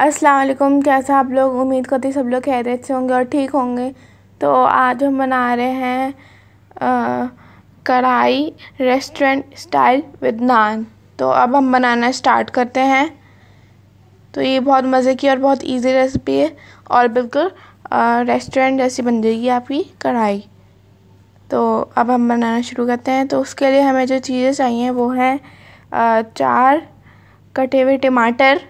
अस्सलाम वालेकुम कैसे आप लोग उम्मीद करती सब लोग खैर से होंगे और ठीक होंगे तो आज हम बना रहे हैं कढ़ाई रेस्टोरेंट स्टाइल विद नान तो अब हम बनाना स्टार्ट करते हैं तो ये बहुत मज़े की और बहुत इजी रेसिपी है और बिल्कुल रेस्टोरेंट जैसी बन जाएगी आपकी कढ़ाई तो अब हम बनाना शुरू करते हैं तो उसके लिए हमें जो चीज़ें चाहिए वो हैं चार कटे हुए टमाटर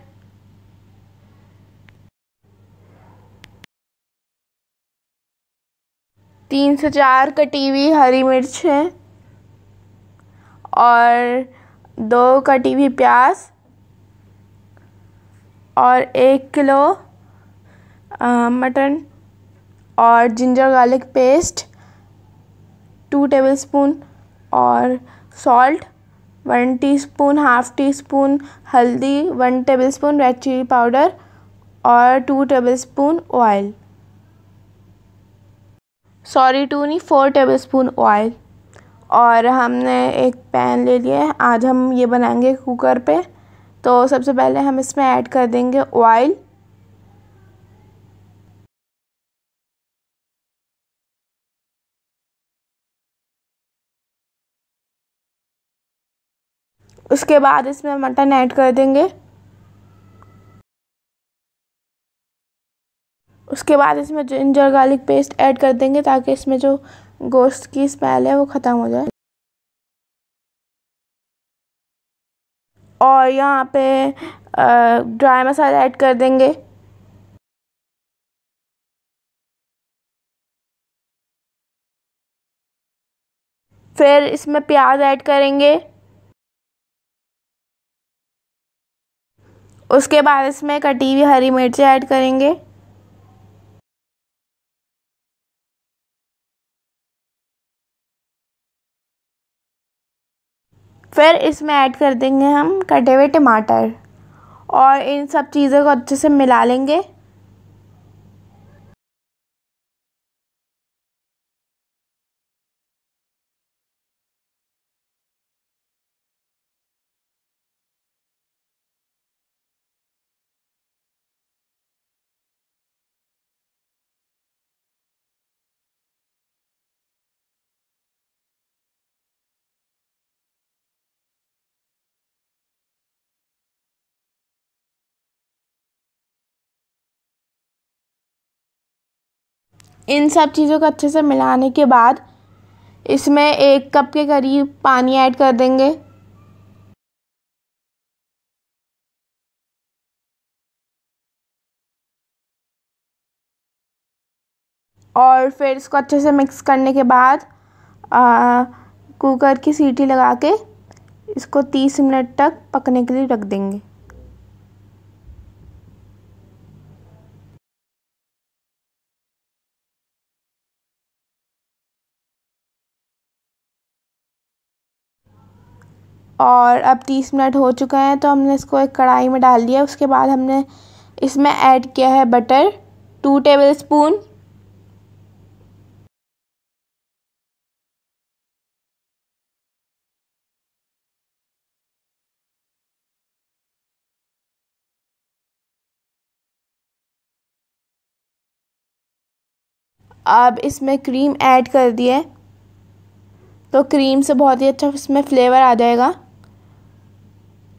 तीन से चार कटी हुई हरी मिर्च है और दो कटी हुई प्याज और एक किलो मटन और ginger garlic paste two tablespoon और salt one teaspoon half teaspoon हल्दी one tablespoon red chilli powder और two tablespoon oil sorry two नहीं फोर टेबल स्पून ऑयल और हमने एक पैन ले लिया है आज हम ये बनाएंगे कुकर पे तो सबसे पहले हम इसमें ऐड कर देंगे ऑयल उसके बाद इसमें मटन ऐड कर देंगे उसके बाद इसमें जिंजर गार्लिक पेस्ट ऐड कर देंगे ताकि इसमें जो गोश्त की स्मेल है वो ख़त्म हो जाए और यहाँ पे ड्राई मसाला ऐड कर देंगे फिर इसमें प्याज ऐड करेंगे उसके बाद इसमें कटी हुई हरी मिर्ची ऐड करेंगे फिर इसमें ऐड कर देंगे हम कटे हुए टमाटर और इन सब चीज़ों को अच्छे से मिला लेंगे इन सब चीज़ों को अच्छे से मिलाने के बाद इसमें एक कप के करीब पानी ऐड कर देंगे और फिर इसको अच्छे से मिक्स करने के बाद कुकर की सीटी लगा के इसको तीस मिनट तक पकने के लिए रख देंगे और अब तीस मिनट हो चुका है तो हमने इसको एक कढ़ाई में डाल दिया उसके बाद हमने इसमें ऐड किया है बटर टू टेबल स्पून अब इसमें क्रीम ऐड कर दिए तो क्रीम से बहुत ही अच्छा इसमें फ्लेवर आ जाएगा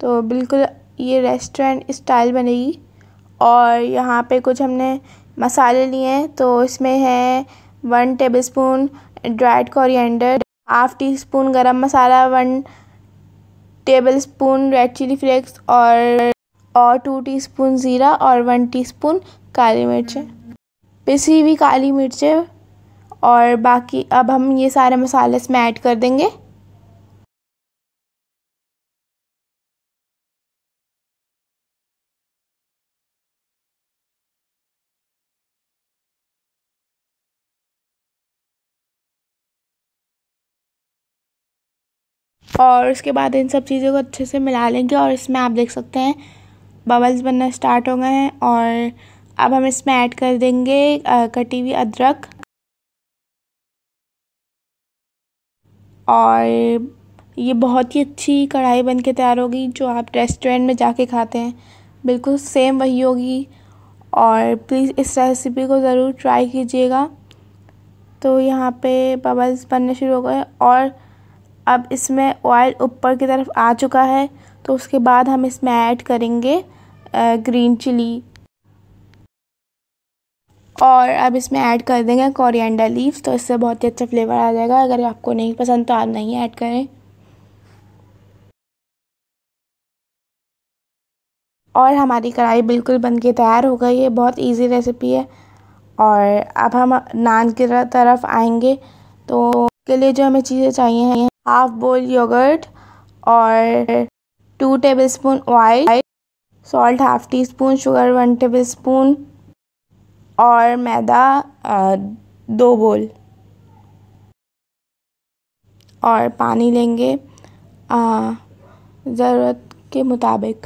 तो बिल्कुल ये रेस्टोरेंट स्टाइल बनेगी और यहाँ पे कुछ हमने मसाले लिए हैं तो इसमें है one tablespoon dried coriander half teaspoon गर्म मसाला one tablespoon red chilli flakes और और टू टीस्पून ज़ीरा और वन टीस्पून काली मिर्चें पिसी हुई काली मिर्चें और बाकी अब हम ये सारे मसाले इसमें ऐड कर देंगे और उसके बाद इन सब चीज़ों को अच्छे से मिला लेंगे और इसमें आप देख सकते हैं बबल्स बनना स्टार्ट हो गए हैं और अब हम इसमें ऐड कर देंगे कटी हुई अदरक और ये बहुत ही अच्छी कढ़ाई बन के तैयार होगी जो आप रेस्टोरेंट में जाके खाते हैं बिल्कुल सेम वही होगी और प्लीज़ इस रेसिपी को ज़रूर ट्राई कीजिएगा तो यहाँ पे बबल्स बनने शुरू हो गए और अब इसमें ऑयल ऊपर की तरफ आ चुका है तो उसके बाद हम इसमें ऐड करेंगे ग्रीन चिली और अब इसमें ऐड कर देंगे कोरिएंडर लीव्स तो इससे बहुत ही अच्छा फ्लेवर आ जाएगा अगर आपको नहीं पसंद तो आप नहीं ऐड करें और हमारी कढ़ाई बिल्कुल बन के तैयार हो गई है बहुत इजी रेसिपी है और अब हम नान की तरफ आएंगे तो के लिए जो हमें चीज़ें चाहिए हैं हाफ बोल योगर्ट और two tablespoon oil salt half teaspoon sugar one tablespoon और मैदा दो बोल और पानी लेंगे uh, ज़रूरत के मुताबिक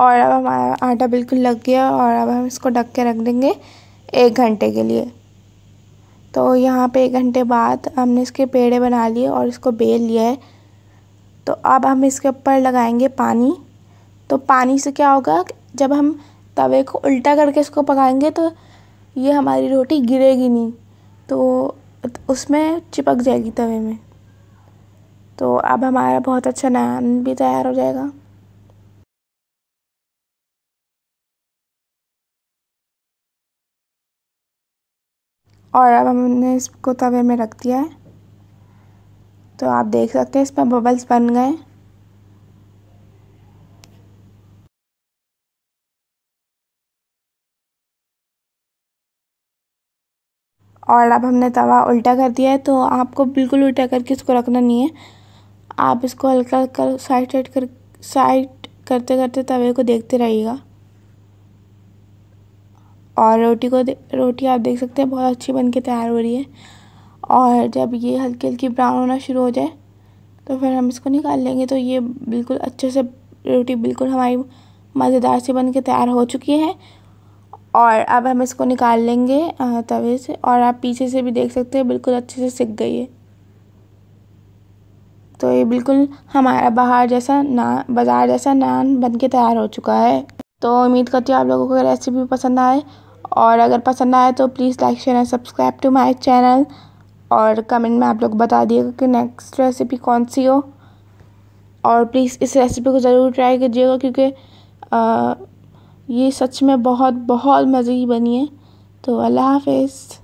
और अब हमारा आटा बिल्कुल लग गया और अब हम इसको ढक के रख देंगे एक घंटे के लिए तो यहाँ पे एक घंटे बाद हमने इसके पेड़े बना लिए और इसको बेल लिया है तो अब हम इसके ऊपर लगाएंगे पानी तो पानी से क्या होगा जब हम तवे को उल्टा करके इसको पकाएंगे तो ये हमारी रोटी गिरेगी नहीं तो उसमें चिपक जाएगी तवे में तो अब हमारा बहुत अच्छा नान भी तैयार हो जाएगा और अब हमने इसको तवे में रख दिया है तो आप देख सकते हैं इस पर बबल्स बन गए और अब हमने तवा उल्टा कर दिया है तो आपको बिल्कुल उल्टा करके इसको रखना नहीं है आप इसको हल्का हल्का साइड साइड कर साइड करते करते तवे को देखते रहिएगा और रोटी को रोटी आप देख सकते हैं बहुत अच्छी बन के तैयार हो रही है और जब ये हल्की हल्की ब्राउन होना शुरू हो जाए तो फिर हम इसको निकाल लेंगे तो ये बिल्कुल अच्छे से रोटी बिल्कुल हमारी मज़ेदार सी बन के तैयार हो चुकी है और अब हम इसको निकाल लेंगे तवे से और आप पीछे से भी देख सकते हैं बिल्कुल अच्छे से सिक गई है तो ये बिल्कुल हमारा बाहर जैसा नान बाज़ार जैसा नान बन के तैयार हो चुका है तो उम्मीद करती हूँ आप लोगों को रेसिपी पसंद आए और अगर पसंद आया तो please like share and subscribe to my channel और कमेंट में आप लोग बता दिएगा कि नेक्स्ट रेसिपी कौन सी हो और प्लीज़ इस रेसिपी को ज़रूर ट्राई कीजिएगा क्योंकि ये सच में बहुत बहुत मज़े की बनी है तो अल्लाह हाफिज़